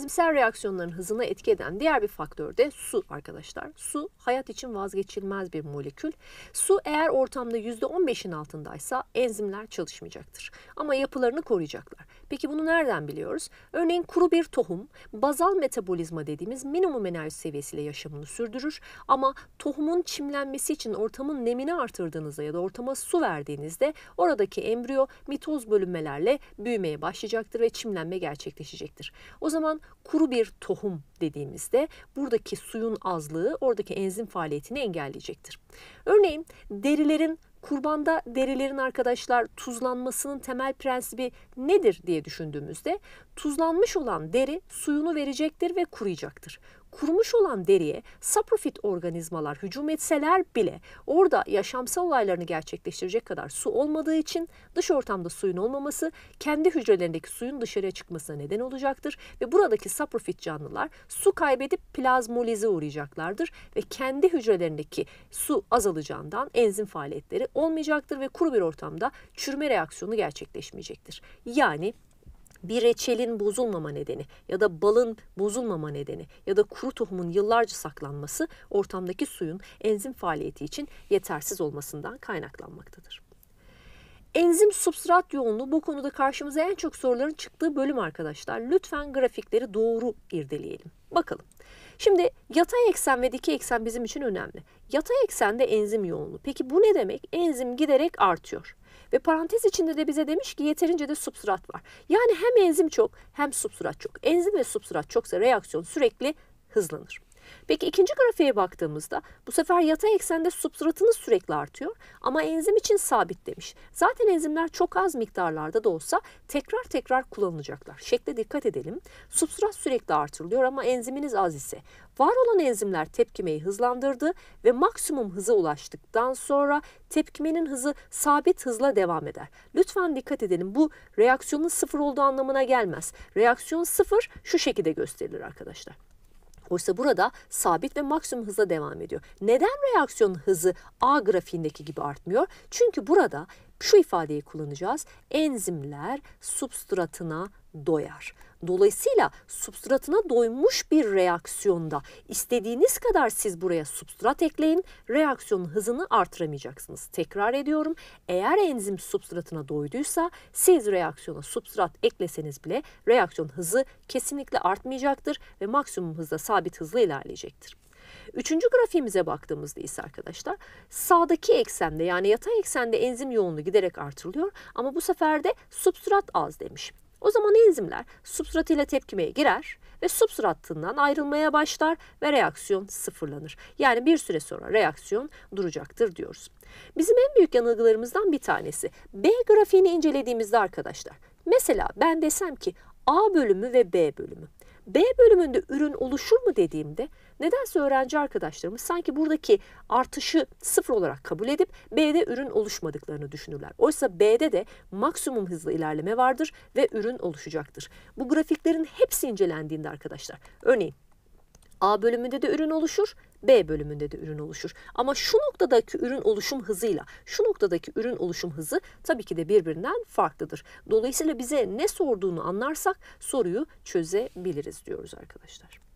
Sezgisel reaksiyonların hızına etki eden diğer bir faktör de su arkadaşlar. Su hayat için vazgeçilmez bir molekül. Su eğer ortamda %15'in altındaysa enzimler çalışmayacaktır. Ama yapılarını koruyacaklar. Peki bunu nereden biliyoruz? Örneğin kuru bir tohum bazal metabolizma dediğimiz minimum enerji seviyesiyle yaşamını sürdürür. Ama tohumun çimlenmesi için ortamın nemini artırdığınızda ya da ortama su verdiğinizde oradaki embriyo mitoz bölünmelerle büyümeye başlayacaktır ve çimlenme gerçekleşecektir. O zaman kuru bir tohum dediğimizde buradaki suyun azlığı oradaki enzim faaliyetini engelleyecektir. Örneğin derilerin Kurbanda derilerin arkadaşlar tuzlanmasının temel prensibi nedir diye düşündüğümüzde tuzlanmış olan deri suyunu verecektir ve kuruyacaktır. Kurumuş olan deriye saprofit organizmalar hücum etseler bile orada yaşamsal olaylarını gerçekleştirecek kadar su olmadığı için dış ortamda suyun olmaması kendi hücrelerindeki suyun dışarıya çıkmasına neden olacaktır ve buradaki saprofit canlılar su kaybedip plazmolize uğrayacaklardır ve kendi hücrelerindeki su azalacağından enzim faaliyetleri olmayacaktır ve kuru bir ortamda çürüme reaksiyonu gerçekleşmeyecektir. Yani bir reçelin bozulmama nedeni ya da balın bozulmama nedeni ya da kuru tohumun yıllarca saklanması ortamdaki suyun enzim faaliyeti için yetersiz olmasından kaynaklanmaktadır. Enzim substrat yoğunluğu bu konuda karşımıza en çok soruların çıktığı bölüm arkadaşlar. Lütfen grafikleri doğru irdeleyelim. Bakalım. Şimdi yatay eksen ve dikey eksen bizim için önemli. Yatay eksende enzim yoğunluğu. Peki bu ne demek? Enzim giderek artıyor. Ve parantez içinde de bize demiş ki yeterince de substrat var. Yani hem enzim çok hem substrat çok. Enzim ve substrat çoksa reaksiyon sürekli hızlanır. Peki ikinci grafiğe baktığımızda bu sefer yatay eksende substratınız sürekli artıyor ama enzim için sabit demiş. Zaten enzimler çok az miktarlarda da olsa tekrar tekrar kullanılacaklar. Şekle dikkat edelim. Substrat sürekli artırılıyor ama enziminiz az ise var olan enzimler tepkimeyi hızlandırdı ve maksimum hıza ulaştıktan sonra tepkimenin hızı sabit hızla devam eder. Lütfen dikkat edelim bu reaksiyonun sıfır olduğu anlamına gelmez. Reaksiyon sıfır şu şekilde gösterilir arkadaşlar. Oysa burada sabit ve maksimum hızla devam ediyor. Neden reaksiyon hızı A grafiğindeki gibi artmıyor? Çünkü burada şu ifadeyi kullanacağız. Enzimler substratına doyar. Dolayısıyla substratına doymuş bir reaksiyonda istediğiniz kadar siz buraya substrat ekleyin, reaksiyonun hızını artıramayacaksınız. Tekrar ediyorum, eğer enzim substratına doyduysa siz reaksiyona substrat ekleseniz bile reaksiyon hızı kesinlikle artmayacaktır ve maksimum hızda sabit hızla ilerleyecektir. Üçüncü grafiğimize baktığımızda ise arkadaşlar sağdaki eksende yani yatay eksende enzim yoğunluğu giderek artırılıyor ama bu sefer de substrat az demiş. O zaman enzimler substrat ile tepkimeye girer ve substratından ayrılmaya başlar ve reaksiyon sıfırlanır. Yani bir süre sonra reaksiyon duracaktır diyoruz. Bizim en büyük yanılgılarımızdan bir tanesi B grafiğini incelediğimizde arkadaşlar. Mesela ben desem ki A bölümü ve B bölümü. B bölümünde ürün oluşur mu dediğimde nedense öğrenci arkadaşlarımız sanki buradaki artışı sıfır olarak kabul edip B'de ürün oluşmadıklarını düşünürler. Oysa B'de de maksimum hızlı ilerleme vardır ve ürün oluşacaktır. Bu grafiklerin hepsi incelendiğinde arkadaşlar örneğin A bölümünde de ürün oluşur, B bölümünde de ürün oluşur. Ama şu noktadaki ürün oluşum hızıyla şu noktadaki ürün oluşum hızı tabii ki de birbirinden farklıdır. Dolayısıyla bize ne sorduğunu anlarsak soruyu çözebiliriz diyoruz arkadaşlar.